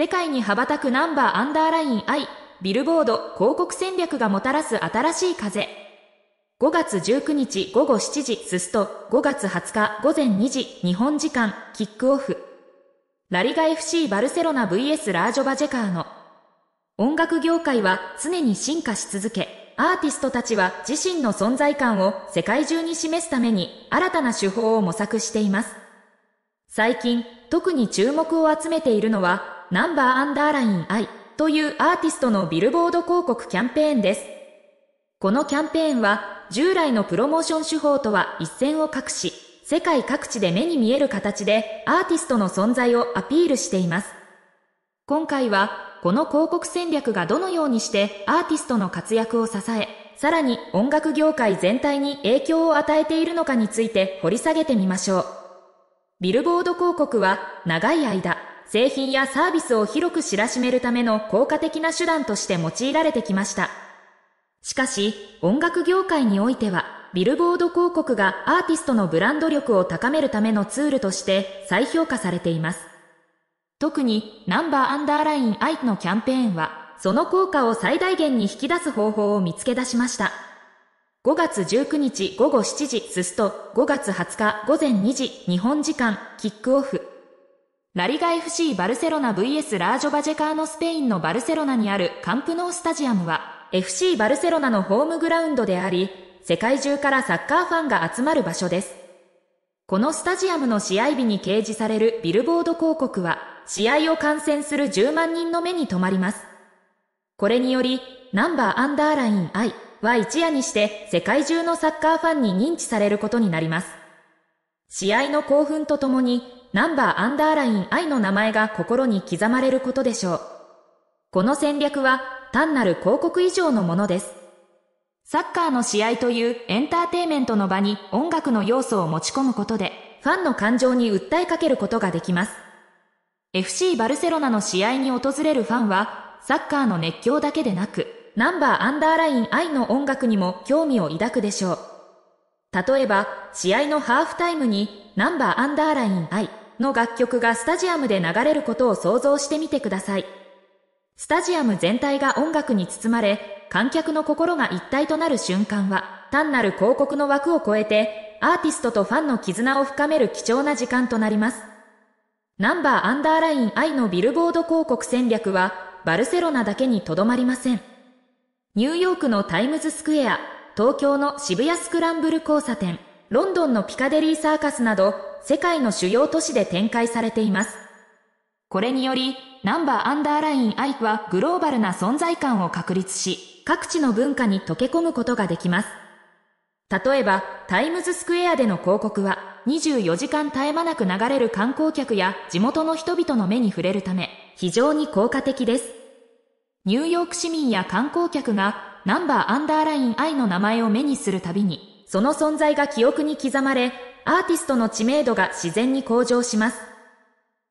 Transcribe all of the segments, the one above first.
世界に羽ばたくナンバーアンダーライン I ビルボード広告戦略がもたらす新しい風5月19日午後7時すすと5月20日午前2時日本時間キックオフラリガ FC バルセロナ VS ラージョバジェカーの音楽業界は常に進化し続けアーティストたちは自身の存在感を世界中に示すために新たな手法を模索しています最近特に注目を集めているのはナンバーアンダーライン I というアーティストのビルボード広告キャンペーンです。このキャンペーンは従来のプロモーション手法とは一線を画し、世界各地で目に見える形でアーティストの存在をアピールしています。今回はこの広告戦略がどのようにしてアーティストの活躍を支え、さらに音楽業界全体に影響を与えているのかについて掘り下げてみましょう。ビルボード広告は長い間、製品やサービスを広く知らしめるための効果的な手段として用いられてきました。しかし、音楽業界においては、ビルボード広告がアーティストのブランド力を高めるためのツールとして再評価されています。特に、ナンバーアンダーライン I のキャンペーンは、その効果を最大限に引き出す方法を見つけ出しました。5月19日午後7時、すすと5月20日午前2時、日本時間、キックオフ。ラリガ FC バルセロナ VS ラージョバジェカーノスペインのバルセロナにあるカンプノースタジアムは FC バルセロナのホームグラウンドであり、世界中からサッカーファンが集まる場所です。このスタジアムの試合日に掲示されるビルボード広告は、試合を観戦する10万人の目に留まります。これにより、ナンバーアンダーライン I は一夜にして世界中のサッカーファンに認知されることになります。試合の興奮とともにナンバーアンダーライン I の名前が心に刻まれることでしょう。この戦略は単なる広告以上のものです。サッカーの試合というエンターテイメントの場に音楽の要素を持ち込むことで、ファンの感情に訴えかけることができます。FC バルセロナの試合に訪れるファンは、サッカーの熱狂だけでなく、ナンバーアンダーライン I の音楽にも興味を抱くでしょう。例えば、試合のハーフタイムにナンバーアンダーライン I、の楽曲がスタジアムで流れることを想像してみてください。スタジアム全体が音楽に包まれ、観客の心が一体となる瞬間は、単なる広告の枠を超えて、アーティストとファンの絆を深める貴重な時間となります。ナンバーアンダーライン I のビルボード広告戦略は、バルセロナだけにとどまりません。ニューヨークのタイムズスクエア、東京の渋谷スクランブル交差点、ロンドンのピカデリーサーカスなど、世界の主要都市で展開されています。これにより、ナンバーアンダーラインアイはグローバルな存在感を確立し、各地の文化に溶け込むことができます。例えば、タイムズスクエアでの広告は、24時間絶え間なく流れる観光客や地元の人々の目に触れるため、非常に効果的です。ニューヨーク市民や観光客が、ナンバーアンダーラインアイの名前を目にするたびに、その存在が記憶に刻まれ、アーティストの知名度が自然に向上します。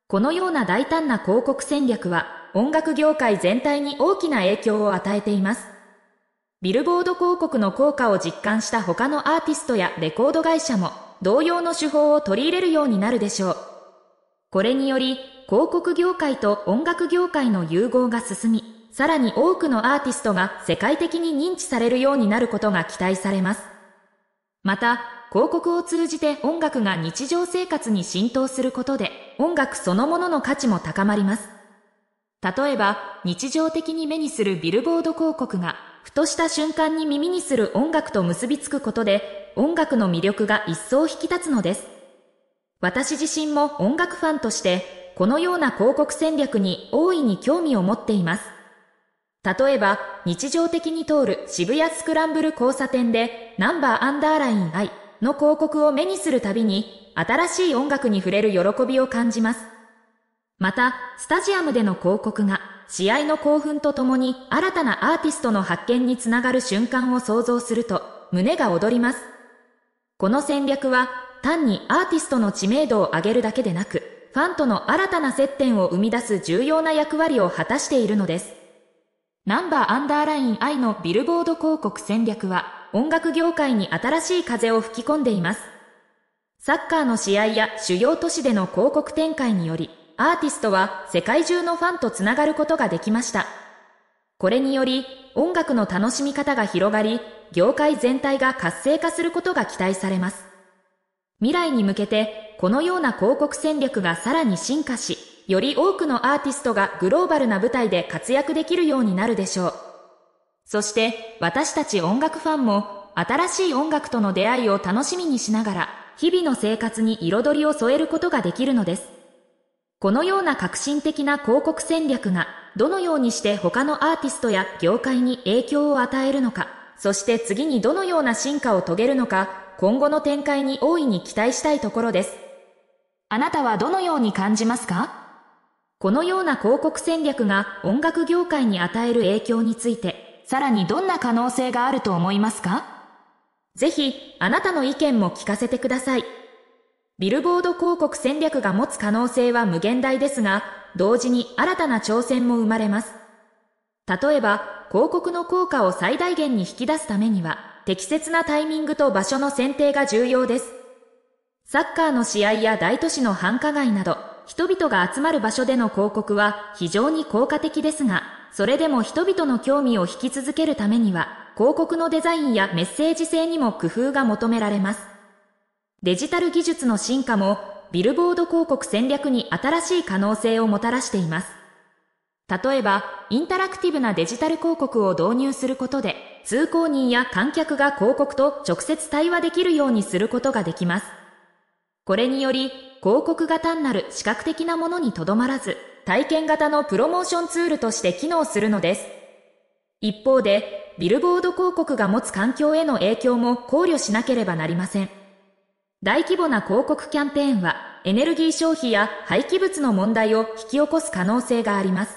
このような大胆な広告戦略は音楽業界全体に大きな影響を与えています。ビルボード広告の効果を実感した他のアーティストやレコード会社も同様の手法を取り入れるようになるでしょう。これにより広告業界と音楽業界の融合が進み、さらに多くのアーティストが世界的に認知されるようになることが期待されます。また、広告を通じて音楽が日常生活に浸透することで音楽そのものの価値も高まります。例えば日常的に目にするビルボード広告がふとした瞬間に耳にする音楽と結びつくことで音楽の魅力が一層引き立つのです。私自身も音楽ファンとしてこのような広告戦略に大いに興味を持っています。例えば、日常的に通る渋谷スクランブル交差点で、ナンバーアンダーライン I、の広告を目にするたびに、新しい音楽に触れる喜びを感じます。また、スタジアムでの広告が、試合の興奮とともに新たなアーティストの発見につながる瞬間を想像すると、胸が躍ります。この戦略は、単にアーティストの知名度を上げるだけでなく、ファンとの新たな接点を生み出す重要な役割を果たしているのです。ナンバーアンダーライン I のビルボード広告戦略は、音楽業界に新しい風を吹き込んでいます。サッカーの試合や主要都市での広告展開により、アーティストは世界中のファンとつながることができました。これにより、音楽の楽しみ方が広がり、業界全体が活性化することが期待されます。未来に向けて、このような広告戦略がさらに進化し、より多くのアーティストがグローバルな舞台で活躍できるようになるでしょう。そして私たち音楽ファンも新しい音楽との出会いを楽しみにしながら日々の生活に彩りを添えることができるのです。このような革新的な広告戦略がどのようにして他のアーティストや業界に影響を与えるのか、そして次にどのような進化を遂げるのか、今後の展開に大いに期待したいところです。あなたはどのように感じますかこのような広告戦略が音楽業界に与える影響について、さらにどんな可能性があると思いますかぜひ、あなたの意見も聞かせてください。ビルボード広告戦略が持つ可能性は無限大ですが、同時に新たな挑戦も生まれます。例えば、広告の効果を最大限に引き出すためには、適切なタイミングと場所の選定が重要です。サッカーの試合や大都市の繁華街など、人々が集まる場所での広告は非常に効果的ですが、それでも人々の興味を引き続けるためには、広告のデザインやメッセージ性にも工夫が求められます。デジタル技術の進化も、ビルボード広告戦略に新しい可能性をもたらしています。例えば、インタラクティブなデジタル広告を導入することで、通行人や観客が広告と直接対話できるようにすることができます。これにより、広告が単なる視覚的なものにとどまらず、体験型のプロモーションツールとして機能するのです。一方で、ビルボード広告が持つ環境への影響も考慮しなければなりません。大規模な広告キャンペーンは、エネルギー消費や廃棄物の問題を引き起こす可能性があります。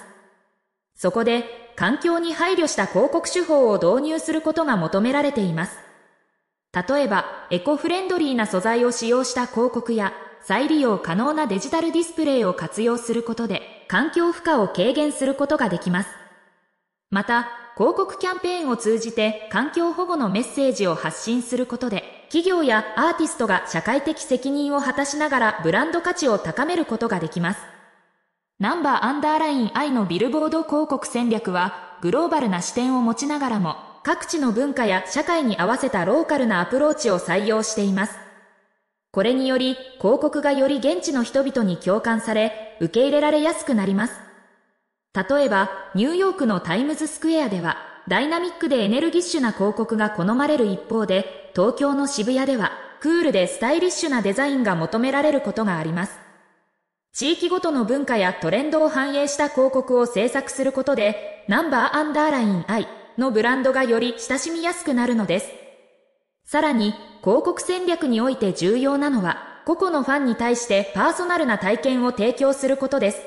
そこで、環境に配慮した広告手法を導入することが求められています。例えば、エコフレンドリーな素材を使用した広告や、再利用可能なデジタルディスプレイを活用することで、環境負荷を軽減することができます。また、広告キャンペーンを通じて環境保護のメッセージを発信することで、企業やアーティストが社会的責任を果たしながらブランド価値を高めることができます。ナンバーアンダーライン I のビルボード広告戦略は、グローバルな視点を持ちながらも、各地の文化や社会に合わせたローカルなアプローチを採用しています。これにより、広告がより現地の人々に共感され、受け入れられやすくなります。例えば、ニューヨークのタイムズスクエアでは、ダイナミックでエネルギッシュな広告が好まれる一方で、東京の渋谷では、クールでスタイリッシュなデザインが求められることがあります。地域ごとの文化やトレンドを反映した広告を制作することで、ナンバーアンダーライン I のブランドがより親しみやすくなるのです。さらに、広告戦略において重要なのは、個々のファンに対してパーソナルな体験を提供することです。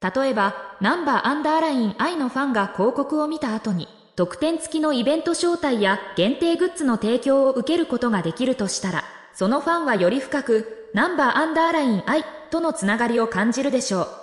例えば、ナンバーアンダーライン I のファンが広告を見た後に、特典付きのイベント招待や限定グッズの提供を受けることができるとしたら、そのファンはより深く、ナンバーアンダーライン I とのつながりを感じるでしょう。